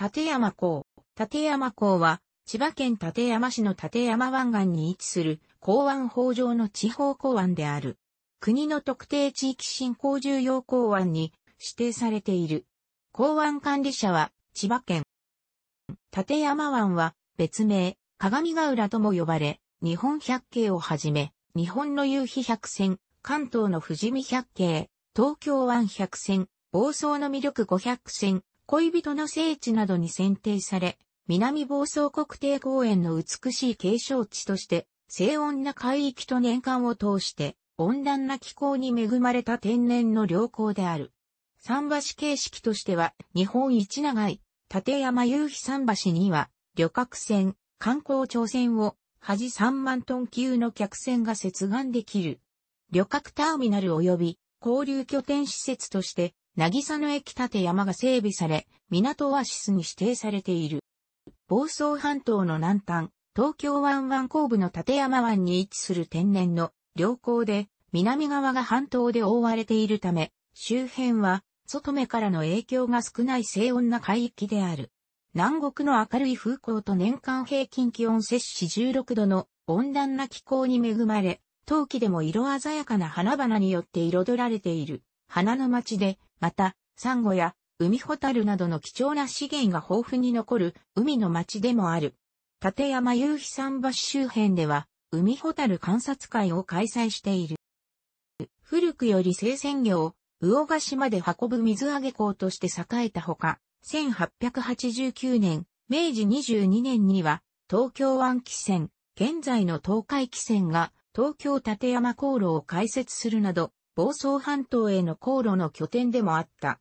立山港。立山港は、千葉県立山市の立山湾岸に位置する港湾法上の地方港湾である。国の特定地域振興重要港湾に指定されている。港湾管理者は千葉県。立山湾は別名、鏡ヶ浦とも呼ばれ、日本百景をはじめ、日本の夕日百選、関東の富士見百景、東京湾百選、房総の魅力五百選、恋人の聖地などに選定され、南房総国定公園の美しい景勝地として、静穏な海域と年間を通して、温暖な気候に恵まれた天然の良好である。桟橋形式としては、日本一長い、立山夕日桟橋には、旅客船、観光庁船を、端3万トン級の客船が接岸できる。旅客ターミナル及び、交流拠点施設として、渚の駅立山が整備され、港はアシスに指定されている。房総半島の南端、東京湾湾後部の立山湾に位置する天然の良港で、南側が半島で覆われているため、周辺は、外目からの影響が少ない静穏な海域である。南国の明るい風光と年間平均気温摂氏16度の温暖な気候に恵まれ、冬季でも色鮮やかな花々によって彩られている。花の町で、また、サンゴや海ホタルなどの貴重な資源が豊富に残る海の町でもある。立山夕日桟橋周辺では、海ホタル観察会を開催している。古くより生鮮魚を魚ヶ島で運ぶ水揚げ港として栄えたほか、1889年、明治22年には、東京湾汽船、現在の東海汽船が東京立山航路を開設するなど、房総半島への航路の拠点でもあった。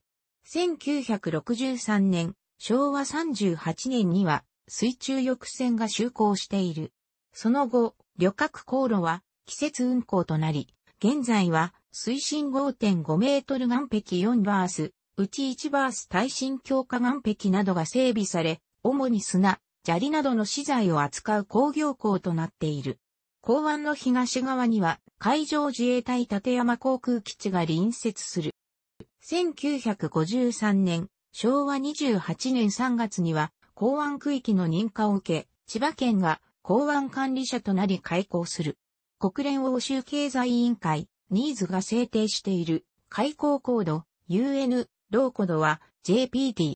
1963年、昭和38年には水中浴船が就航している。その後、旅客航路は季節運航となり、現在は水深5.5メートル岸壁4バース、うち1バース耐震強化岸壁などが整備され、主に砂、砂利などの資材を扱う工業港となっている。港湾の東側には海上自衛隊立山航空基地が隣接する。1953年、昭和28年3月には、港湾区域の認可を受け、千葉県が港湾管理者となり開港する。国連欧州経済委員会、ニーズが制定している、開港コード、UN、ローコードは JPT。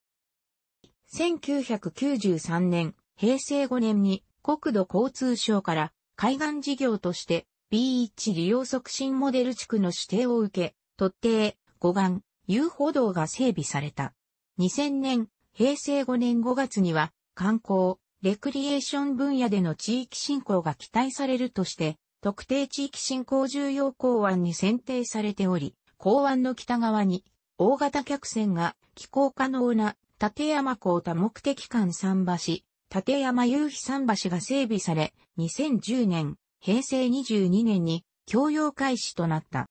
1993年、平成5年に国土交通省から海岸事業として B1 利用促進モデル地区の指定を受け、特定、護岸、遊歩道が整備された。2000年、平成5年5月には、観光、レクリエーション分野での地域振興が期待されるとして、特定地域振興重要港湾に選定されており、港湾の北側に、大型客船が寄港可能な立山港多目的館桟橋、立山夕日桟橋が整備され、2010年、平成22年に供用開始となった。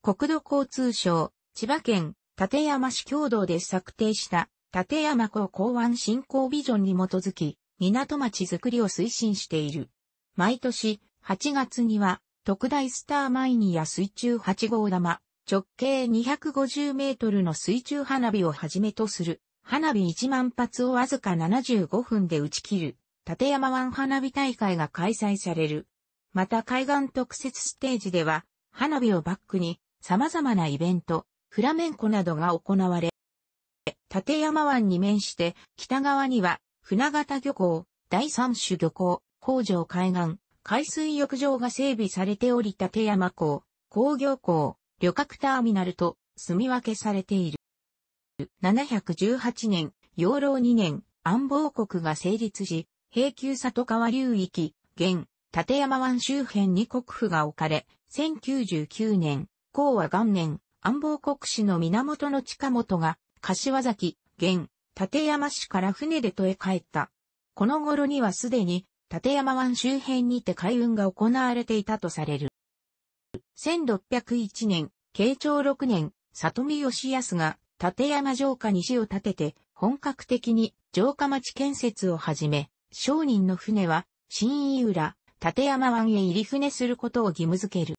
国土交通省、千葉県、立山市共同で策定した立山港港湾振興ビジョンに基づき、港町づくりを推進している。毎年8月には特大スターマイニや水中8号玉、直径250メートルの水中花火をはじめとする花火1万発をわずか75分で打ち切る立山湾花火大会が開催される。また海岸特設ステージでは、花火をバックに様々なイベント、フラメンコなどが行われ、立山湾に面して北側には船形漁港、第三種漁港、工場海岸、海水浴場が整備されており立山港、工業港、旅客ターミナルと住み分けされている。718年、養老2年、安保国が成立し、平久里川流域、現、立山湾周辺に国府が置かれ、1099年、高和元年、安房国史の源の近本が、柏崎、現、立山市から船で都へ帰った。この頃にはすでに、立山湾周辺にて海運が行われていたとされる。1601年、慶長6年、里見義康が、立山城下にを建てて、本格的に城下町建設を始め、商人の船は、新井浦、立山湾へ入り船することを義務付ける。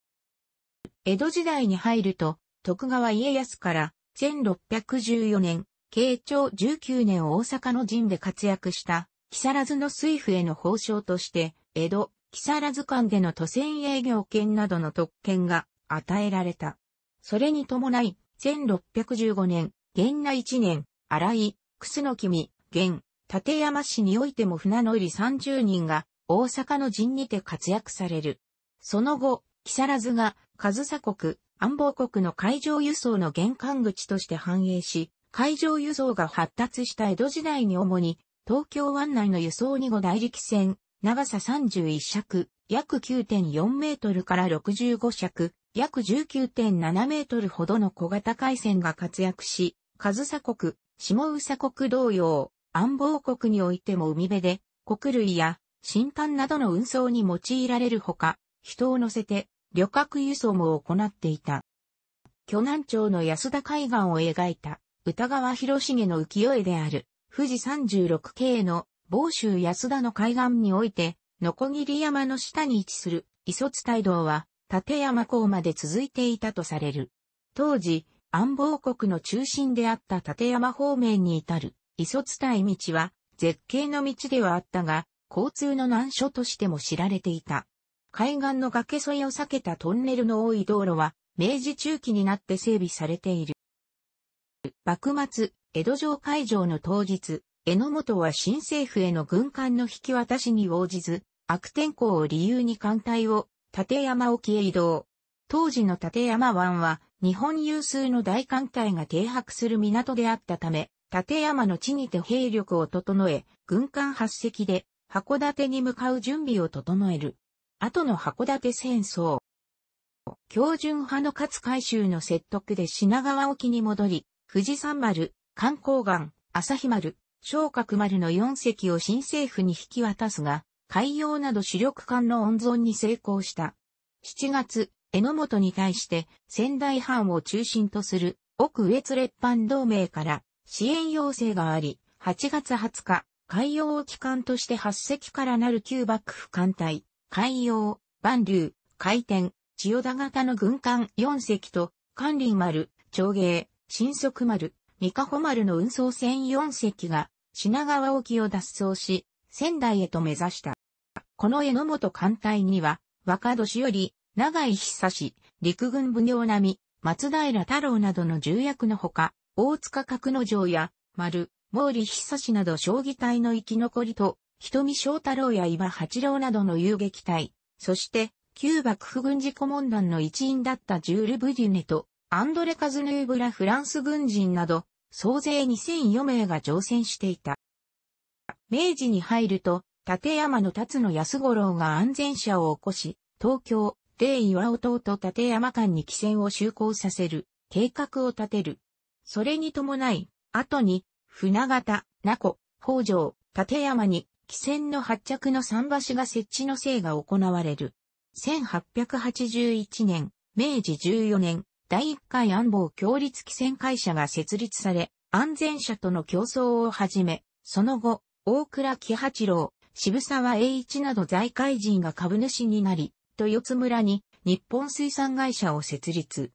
江戸時代に入ると、徳川家康から、1614年、慶長19年大阪の陣で活躍した、木更津の水府への報奨として、江戸、木更津間での都船営業権などの特権が与えられた。それに伴い、1615年、元那1年、荒井、楠木美、元、立山市においても船乗り30人が大阪の陣にて活躍される。その後、木更津が上佐国、安保国の海上輸送の玄関口として繁栄し、海上輸送が発達した江戸時代に主に、東京湾内の輸送に号大力船、長さ31尺、約9.4メートルから65尺、約19.7メートルほどの小型海船が活躍し、上佐国、下宇佐国同様、安保国においても海辺で、穀類や新炭などの運送に用いられるほか、人を乗せて旅客輸送も行っていた。巨南町の安田海岸を描いた歌川広重の浮世絵である富士36系の房州安田の海岸において、のこぎり山の下に位置する磯津街道は立山港まで続いていたとされる。当時、安保国の中心であった立山方面に至る磯伝い道は絶景の道ではあったが、交通の難所としても知られていた。海岸の崖沿いを避けたトンネルの多い道路は、明治中期になって整備されている。幕末、江戸城会場の当日、榎本は新政府への軍艦の引き渡しに応じず、悪天候を理由に艦隊を立山沖へ移動。当時の立山湾は日本有数の大艦隊が停泊する港であったため、立山の地にて兵力を整え、軍艦8隻で函館に向かう準備を整える。後の函館戦争。標準派の勝海舟の説得で品川沖に戻り、富士山丸、観光岩、朝日丸、昇格丸の4隻を新政府に引き渡すが、海洋など主力艦の温存に成功した。7月、榎本に対して仙台藩を中心とする奥上津列藩同盟から支援要請があり、8月20日、海洋を機関として8隻からなる旧幕府艦隊、海洋、万竜、海天、千代田型の軍艦4隻と、関林丸、長芸、新速丸、三ヶ穂丸の運送船4隻が、品川沖を脱走し、仙台へと目指した。この江ノ本艦隊には、若年より、長井久志、陸軍奉行並松平太郎などの重役のほか、大塚角之丞や、丸、毛利久志など将棋隊の生き残りと、瞳翔太郎や岩八郎などの遊撃隊、そして、旧幕府軍事顧問団の一員だったジュール・ブデュネと、アンドレ・カズヌーブラ・フランス軍人など、総勢2004名が乗船していた。明治に入ると、立山の辰野安五郎が安全者を起こし、東京、霊岩弟立山間に帰船を就航させる、計画を立てる。それに伴い、後に、船形、名古、北条、立山に、汽船の発着の桟橋が設置のいが行われる。1881年、明治14年、第1回安保協立汽船会社が設立され、安全者との競争をはじめ、その後、大倉喜八郎、渋沢栄一など財界人が株主になり、豊津村に日本水産会社を設立。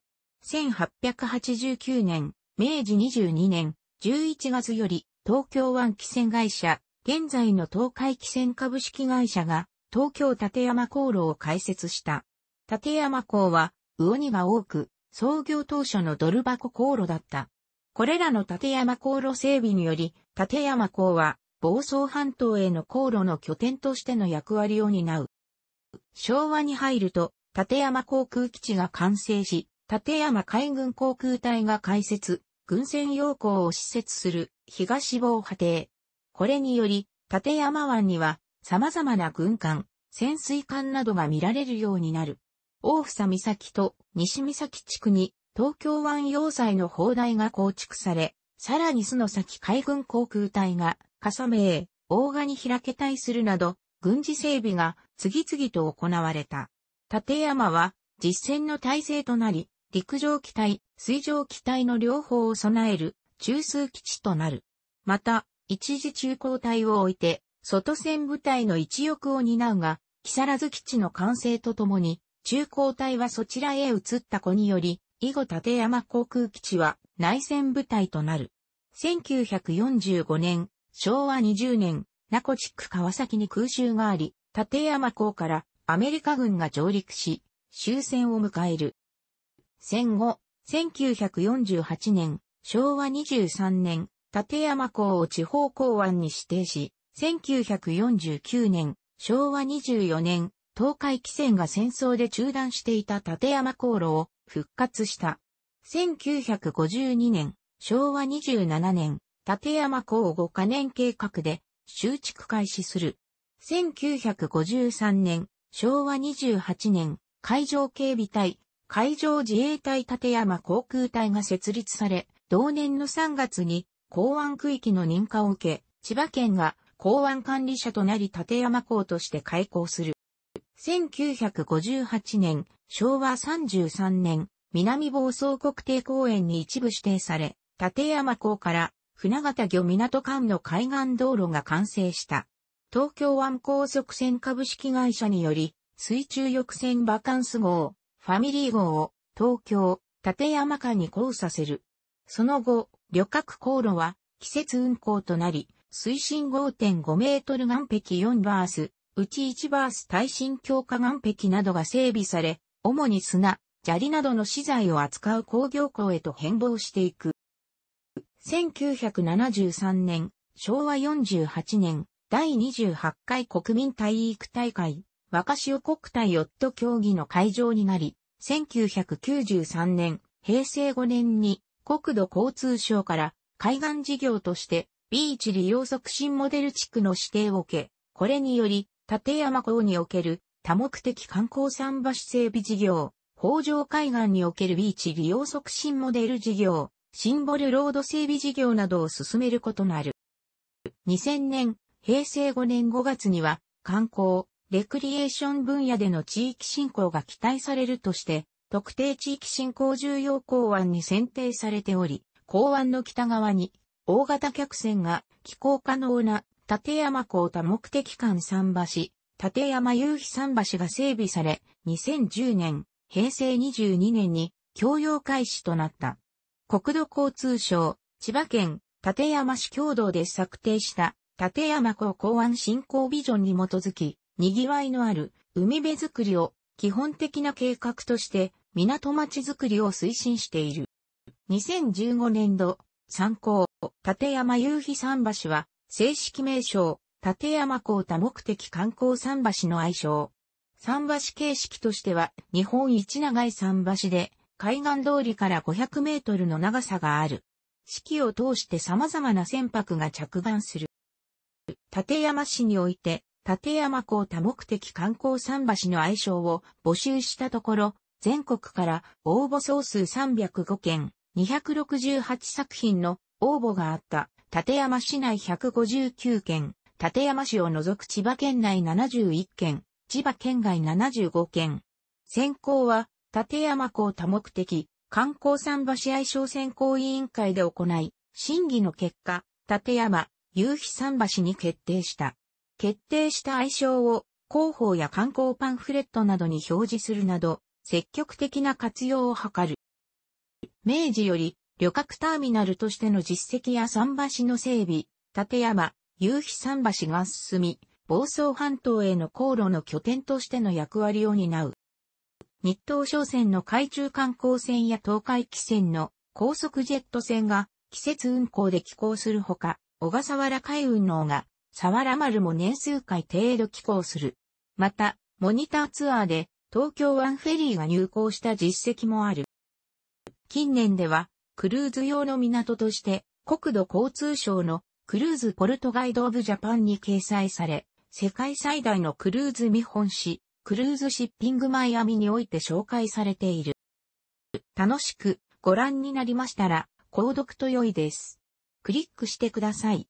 1889年、明治22年11月より東京湾汽船会社、現在の東海汽船株式会社が東京立山航路を開設した。立山港は魚にが多く、創業当初のドル箱航路だった。これらの立山航路整備により、立山港は房総半島への航路の拠点としての役割を担う。昭和に入ると、立山航空基地が完成し、立山海軍航空隊が開設、軍船要項を施設する東防波堤。これにより、立山湾には様々な軍艦、潜水艦などが見られるようになる。大房岬と西岬地区に東京湾要塞の砲台が構築され、さらに須の崎海軍航空隊が笠名、大賀に開け隊するなど、軍事整備が次々と行われた。立山は実戦の体制となり、陸上機体、水上機体の両方を備える中枢基地となる。また、一時中高隊を置いて、外線部隊の一翼を担うが、木更津基地の完成とともに、中高隊はそちらへ移った子により、以後立山航空基地は内戦部隊となる。1945年、昭和20年、ナコチック川崎に空襲があり、立山港からアメリカ軍が上陸し、終戦を迎える。戦後、1948年、昭和23年、立山港を地方港湾に指定し、1949年、昭和24年、東海汽船が戦争で中断していた立山航路を復活した。1952年、昭和27年、立山港5カ年計画で、修築開始する。1953年、昭和28年、海上警備隊、海上自衛隊立山航空隊が設立され、同年の3月に港湾区域の認可を受け、千葉県が港湾管理者となり立山港として開港する。1958年、昭和33年、南房総国定公園に一部指定され、立山港から船形魚港間の海岸道路が完成した。東京湾高速船株式会社により、水中翼船バカンス号、ファミリー号を東京、立山間に降させる。その後、旅客航路は季節運行となり、水深5.5メートル岸壁4バース、うち1バース耐震強化岸壁などが整備され、主に砂、砂利などの資材を扱う工業港へと変貌していく。1973年、昭和48年、第28回国民体育大会、若潮国体ヨット競技の会場になり、1993年、平成5年に国土交通省から海岸事業としてビーチ利用促進モデル地区の指定を受け、これにより、立山港における多目的観光桟橋整備事業、北条海岸におけるビーチ利用促進モデル事業、シンボルロード整備事業などを進めることなる。2000年、平成5年5月には、観光、レクリエーション分野での地域振興が期待されるとして、特定地域振興重要港湾に選定されており、港湾の北側に、大型客船が寄港可能な立山港多目的間桟橋、立山夕日桟橋が整備され、2010年、平成22年に供用開始となった。国土交通省、千葉県、立山市共同で策定した、立山港港湾振興ビジョンに基づき、賑わいのある海辺づくりを基本的な計画として港町づくりを推進している。2015年度、参考、立山夕日桟橋は正式名称、立山港多目的観光桟橋の愛称。桟橋形式としては日本一長い桟橋で海岸通りから500メートルの長さがある。四季を通して様々な船舶が着岸する。立山市において立山港多目的観光桟橋の愛称を募集したところ、全国から応募総数305件、268作品の応募があった、立山市内159件、立山市を除く千葉県内71件、千葉県外75件。選考は、立山港多目的、観光桟橋愛称選考委員会で行い、審議の結果、立山、夕日桟橋に決定した。決定した愛称を広報や観光パンフレットなどに表示するなど、積極的な活用を図る。明治より旅客ターミナルとしての実績や桟橋の整備、立山、夕日桟橋が進み、房総半島への航路の拠点としての役割を担う。日東商船の海中観光船や東海汽船の高速ジェット船が季節運航で寄港するほか、小笠原海運のがサワラ丸も年数回程度寄港する。また、モニターツアーで東京湾フェリーが入港した実績もある。近年では、クルーズ用の港として、国土交通省のクルーズポルトガイド・オブ・ジャパンに掲載され、世界最大のクルーズ見本誌、クルーズシッピングマイアミにおいて紹介されている。楽しくご覧になりましたら、購読と良いです。クリックしてください。